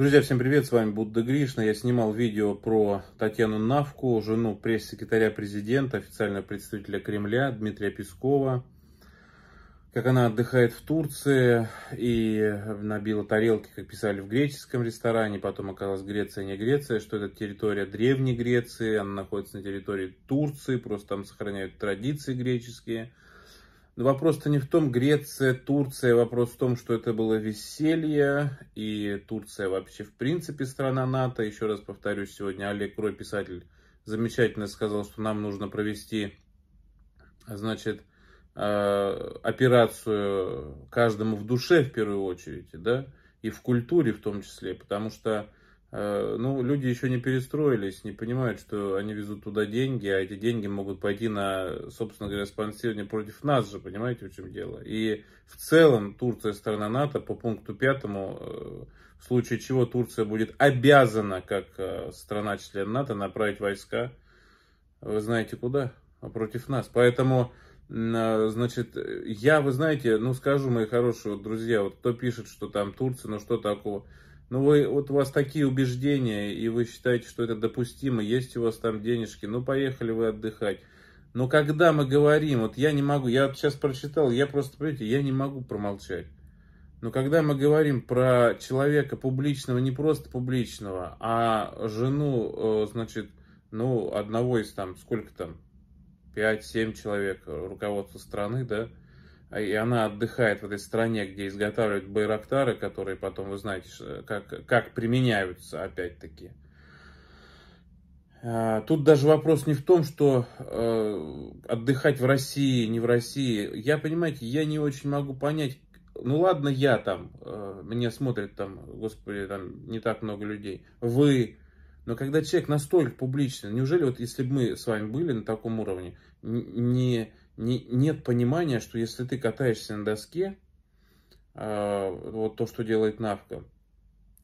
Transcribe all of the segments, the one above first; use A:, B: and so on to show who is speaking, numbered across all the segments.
A: Друзья, всем привет, с вами Будда Гришна. Я снимал видео про Татьяну Навку, жену пресс-секретаря президента, официального представителя Кремля Дмитрия Пескова. Как она отдыхает в Турции и набила тарелки, как писали в греческом ресторане. Потом оказалось, Греция, не Греция, что это территория Древней Греции. Она находится на территории Турции, просто там сохраняют традиции греческие – но вопрос-то не в том, Греция, Турция, вопрос в том, что это было веселье, и Турция вообще в принципе страна НАТО. Еще раз повторюсь, сегодня Олег Крой, писатель, замечательно сказал, что нам нужно провести, значит, э, операцию каждому в душе в первую очередь, да, и в культуре в том числе, потому что Э, ну, люди еще не перестроились, не понимают, что они везут туда деньги, а эти деньги могут пойти на, собственно говоря, спонсирование против нас же, понимаете, в чем дело. И в целом Турция страна НАТО по пункту пятому, э, в случае чего Турция будет обязана, как э, страна-член НАТО, направить войска, вы знаете куда, а против нас. Поэтому, значит, я, вы знаете, ну, скажу, мои хорошие вот друзья, вот кто пишет, что там Турция, ну, что такого... Ну, вы, вот у вас такие убеждения, и вы считаете, что это допустимо, есть у вас там денежки, ну, поехали вы отдыхать. Но когда мы говорим, вот я не могу, я вот сейчас прочитал, я просто, понимаете, я не могу промолчать. Но когда мы говорим про человека публичного, не просто публичного, а жену, э, значит, ну, одного из там, сколько там, 5-7 человек руководства страны, да, а, и она отдыхает в этой стране, где изготавливают байрактары, которые потом, вы знаете, как, как применяются опять-таки. А, тут даже вопрос не в том, что э, отдыхать в России, не в России. Я, понимаете, я не очень могу понять, ну ладно, я там, э, мне смотрит там, господи, там не так много людей, вы, но когда человек настолько публичный, неужели вот если бы мы с вами были на таком уровне, не не, нет понимания, что если ты катаешься на доске, а, вот то, что делает Навка,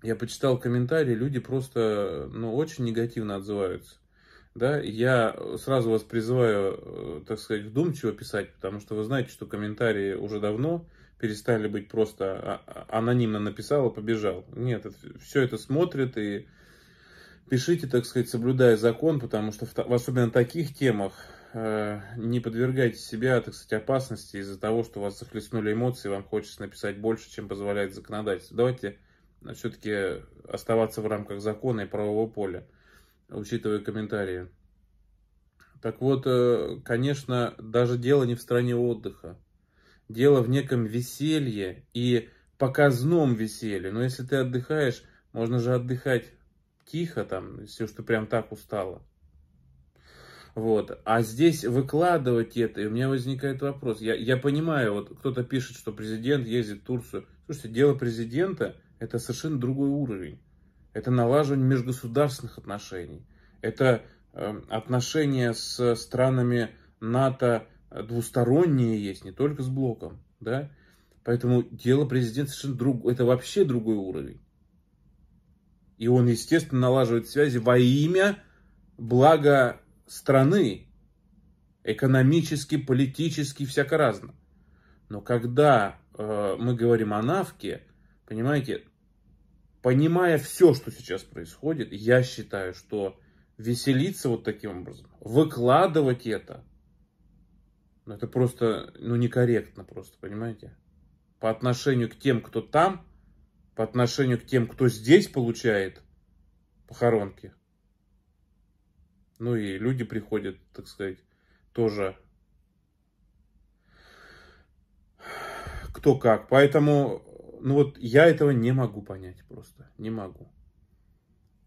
A: я почитал комментарии, люди просто ну, очень негативно отзываются. Да, я сразу вас призываю, э, так сказать, вдумчиво писать, потому что вы знаете, что комментарии уже давно перестали быть просто а, а, анонимно написал и побежал. Нет, это, все это смотрит и пишите, так сказать, соблюдая закон, потому что в, в особенно таких темах Э, не подвергайте себя, так сказать, опасности из-за того, что вас захлестнули эмоции, вам хочется написать больше, чем позволяет законодательство. Давайте э, все-таки оставаться в рамках закона и правового поля, учитывая комментарии. Так вот, э, конечно, даже дело не в стране отдыха. Дело в неком веселье и показном веселье. Но если ты отдыхаешь, можно же отдыхать тихо там, если уж ты прям так устала. Вот. А здесь выкладывать это, и у меня возникает вопрос. Я, я понимаю, вот кто-то пишет, что президент ездит в Турцию. Слушайте, дело президента – это совершенно другой уровень. Это налаживание межгосударственных отношений. Это э, отношения с странами НАТО двусторонние есть, не только с блоком. Да? Поэтому дело президента совершенно друг, это вообще другой уровень. И он, естественно, налаживает связи во имя блага страны, экономически, политически, всяко разно. Но когда э, мы говорим о Навке, понимаете, понимая все, что сейчас происходит, я считаю, что веселиться вот таким образом, выкладывать это, ну это просто, ну некорректно просто, понимаете? По отношению к тем, кто там, по отношению к тем, кто здесь получает похоронки. Ну и люди приходят, так сказать, тоже кто как. Поэтому, ну вот я этого не могу понять просто, не могу.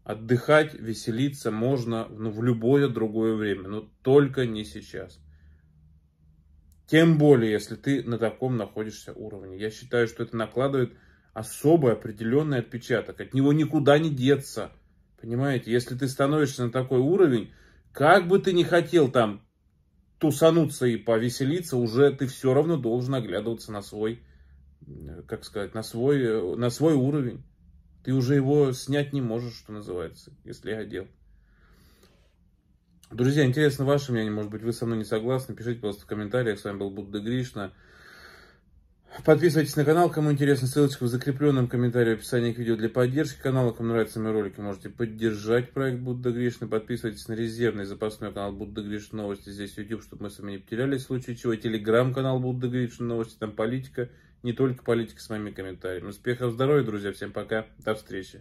A: Отдыхать, веселиться можно ну, в любое другое время, но только не сейчас. Тем более, если ты на таком находишься уровне. Я считаю, что это накладывает особый определенный отпечаток. От него никуда не деться – Понимаете, если ты становишься на такой уровень, как бы ты ни хотел там тусануться и повеселиться, уже ты все равно должен оглядываться на свой, э, как сказать, на свой, э, на свой уровень. Ты уже его снять не можешь, что называется, если я одел. Друзья, интересно ваше мнение, может быть, вы со мной не согласны. Пишите, пожалуйста, в комментариях. С вами был Будда Гришна. Подписывайтесь на канал, кому интересно. Ссылочка в закрепленном комментарии в описании к видео для поддержки канала. Кому нравятся мои ролики, можете поддержать проект Будда Гришны. Подписывайтесь на резервный запасной канал Будда Гришны Новости. Здесь YouTube, чтобы мы с вами не потерялись. В случае чего, телеграм-канал Будда Гришны Новости. Там политика, не только политика с моими комментариями. Успехов, здоровья, друзья. Всем пока. До встречи.